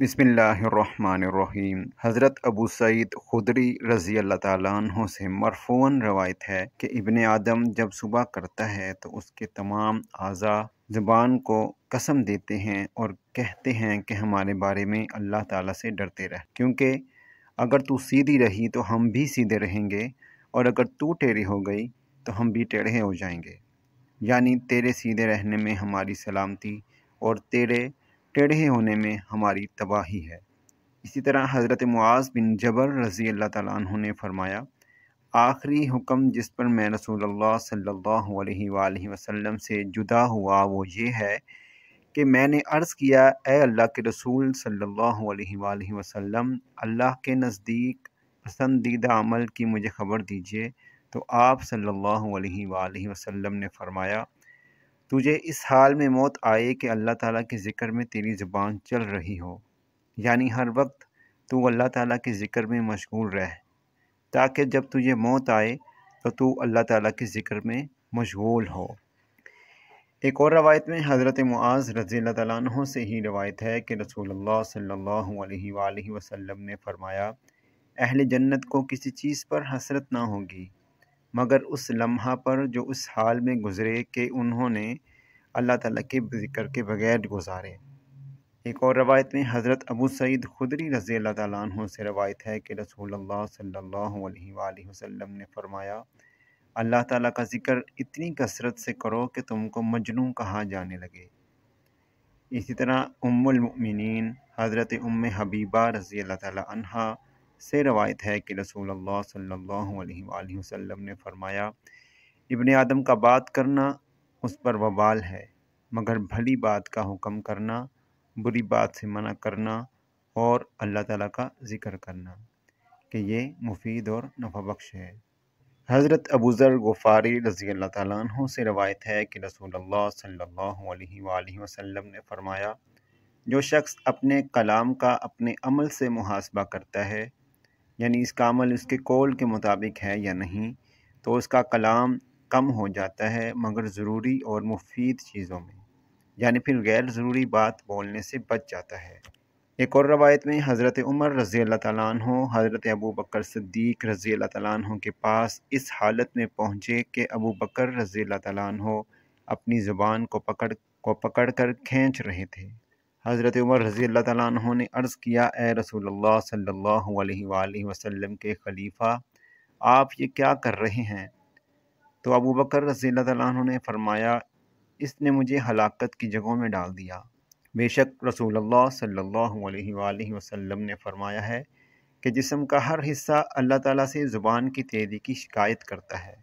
बिसमीम हज़रत अबू सईद खुदरी रज़ी अल्लाह तु से मरफून रवायत है कि इबन आदम जब सुबह करता है तो उसके तमाम अज़ा ज़बान को कसम देते हैं और कहते हैं कि हमारे बारे में अल्लाह ताला से डरते रह क्योंकि अगर तू सीधी रही तो हम भी सीधे रहेंगे और अगर तू टेढ़ी हो गई तो हम भी टेढ़े हो जाएंगे यानी तेरे सीधे रहने में हमारी सलामती और तेरे टेढ़े होने में हमारी तबाही है इसी तरह हज़रत मुआज़ बिन जबर रज़ी अल्लाह तु ने फरमाया आखिरी हुक्म जिस पर मैं रसूल सल्लल्लाहु अलैहि वसल्लम से जुदा हुआ वो ये है कि मैंने अर्ज़ किया ए अल्लाह के रसूल सल्लल्लाहु अलैहि वसल्लम अल्लाह के नज़दीक पसंदीदा अमल की मुझे खबर दीजिए तो आप सल्लल्लाहु अलैहि वसल्लम ने फरमाया तुझे इस हाल में मौत आए कि अल्लाह ताला के ज़िक्र में तेरी ज़ुबान चल रही हो यानी हर वक्त तू अल्लाह ताला के ज़िक्र में मशगूल रह ताकि जब तुझे मौत आए तो तू अल्लाह ताला के ज़िक्र में मशगूल हो एक और रवायत में हज़रत मुआज़ रज़ी तु से ही रवायत है कि रसोल्ला सल्लल्लाहु अलैहि वसल्लम ने फ़रमाया अहल जन्नत को किसी चीज़ पर हसरत ना होगी मगर उस लम्हा पर जो उस हाल में गुज़रे कि उन्होंने अल्लाह ताला के जिक्र के बगैर गुजारे एक और रवायत में हज़रत अबू सईद खुदरी रज़ी अल्लाह तु से रवायत है कि रसूल सल्लल्लाहु अलैहि वसल्लम ने फ़रमाया अल्लाह ताला का ज़िक्र इतनी कसरत से करो कि तुमको मजनू कहा जाने लगे इसी तरह उम्मुलमिन हज़रत उम हबीबा रज़ी अल्लाह ताली से रवायत है कि रसूल अल्लाह सल्लल्लाहु अलैहि वसल्लम ने फरमाया इबन आदम का बात करना उस पर वबाल है मगर भली बात का हुक्म करना बुरी बात से मना करना और अल्लाह ताला का ज़िक्र करना कि ये मुफीद और नफा बख्श है हज़रत अबूज़र गुफ़ारी रज़ी अल्लाह तु से रवायत है कि रसूल अल्लाह सल्लल्लाहु अलैहि वसल्लम ने फरमाया जो शख्स अपने कलाम का अपने अमल से मुहासबा करता है यानी इसका अमल उसके कौल के मुताबिक है या नहीं तो उसका कलाम कम हो जाता है मगर ज़रूरी और मुफीद चीज़ों में यानी फिर गैर ज़रूरी बात बोलने से बच जाता है एक और रवायत में हज़रत उमर रज़ी अल्लाह हज़रत अबू बकर सिद्दीक रज़ी अल्लाह के पास इस हालत में पहुँचे कि अबू बकर रज़ी अल्लाह तु अपनी ज़ुबान को पकड़ को पकड़ कर खींच रहे थे हज़रत उमर रज़ी अल्लाह तु ने अर्ज़ किया ए रसूल सल्ला वसम के खलीफ़ा आप ये क्या कर रहे हैं तो अबू बकर रज़ी अल्लाह ने फ़रमाया इसने मुझे हलाकत की जगहों में डाल दिया बेशक रसूल सल्ला वसम ने फ़रमाया है कि जिसम का हर हिस्सा अल्लाह ताला से ज़ुबान की तेज़ी की शिकायत करता है